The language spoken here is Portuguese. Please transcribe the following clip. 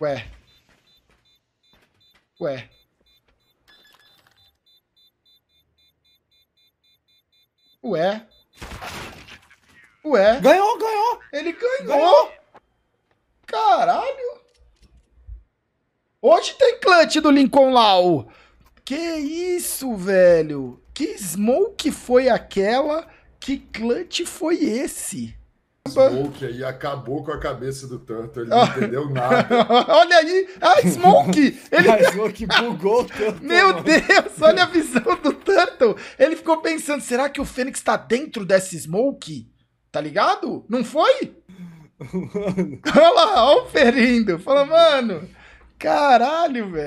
Ué. Ué. Ué. Ué. Ganhou, ganhou. Ele ganhou. ganhou. Caralho. Hoje tem clutch do Lincoln Lau. Que isso, velho. Que smoke foi aquela? Que clutch foi esse? Smoke aí acabou com a cabeça do Tanto, ele não ah. entendeu nada. olha aí, a ah, Smoke! Ele... a ah, Smoke bugou o Tanto. Meu Deus, olha a visão do Tanto. Ele ficou pensando, será que o Fênix tá dentro dessa Smoke? Tá ligado? Não foi? Mano. Olha lá, olha o ferindo. Fala, mano, caralho, velho.